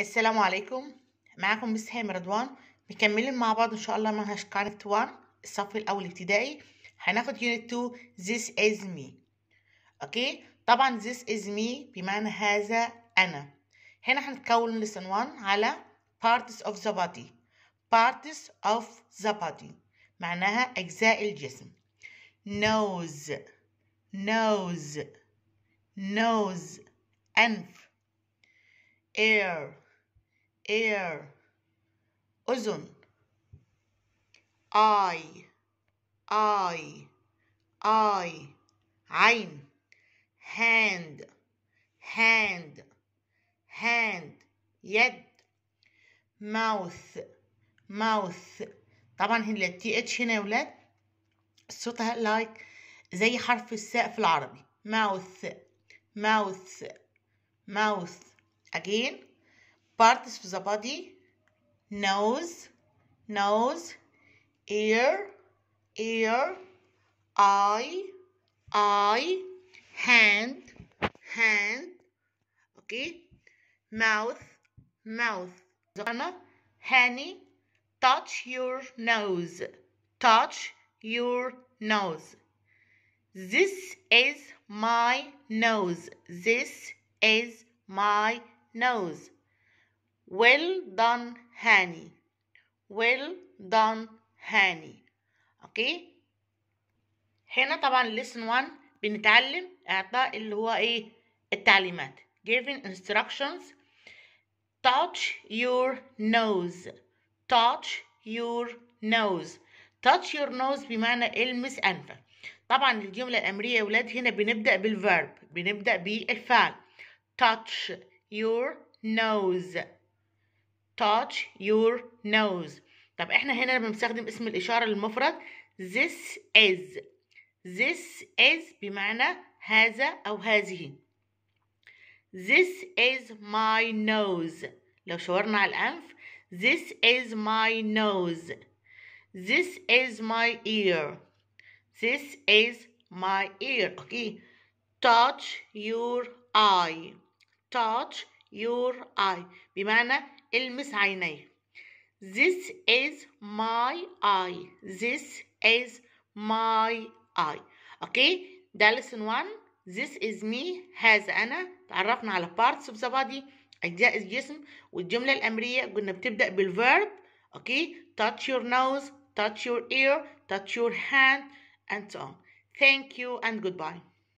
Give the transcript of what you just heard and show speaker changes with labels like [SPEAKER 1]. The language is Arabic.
[SPEAKER 1] السلام عليكم معكم مس رضوان مكملين مع بعض ان شاء الله منهج كانت 1 الصف الاول ابتدائي هناخد يونت 2 this is me اوكي طبعا this is me بمعنى هذا انا هنا هنتكون lesson 1 على parts of the body parts of the body معناها اجزاء الجسم nose nose nose انف ear ear أذن eye eye eye عين hand hand hand يد mouth mouth طبعا هنا التي اتش هنا يا ولاد صوتها لايك زي حرف الساء في العربي mouth mouth mouth again Parts of the body nose nose ear ear eye eye hand hand okay mouth mouth Zana, honey touch your nose touch your nose this is my nose this is my nose well done, Hanny. Well done, Hanny. Okay. هنا طبعا lesson 1 بنتعلم اعطاء اللي هو ايه التعليمات giving instructions touch your nose touch your nose touch your nose بمعنى المس انفك طبعا الجملة الأمرية يا ولاد هنا بنبدأ بالverb بنبدأ بالفعل touch your nose touch your nose طب احنا هنا بنستخدم اسم الإشارة للمفرد this is this is بمعنى هذا أو هذه this is my nose لو شاورنا على الأنف this is my nose this is my ear this is my ear okay touch your eye touch your eye بمعنى المس عيني this is my eye this is my eye okay ده lesson 1 this is me هذا أنا تعرفنا على parts of the body أجزاء الجسم والجملة الأمرية كنا بتبدأ بالverb okay touch your nose touch your ear touch your hand and so on thank you and goodbye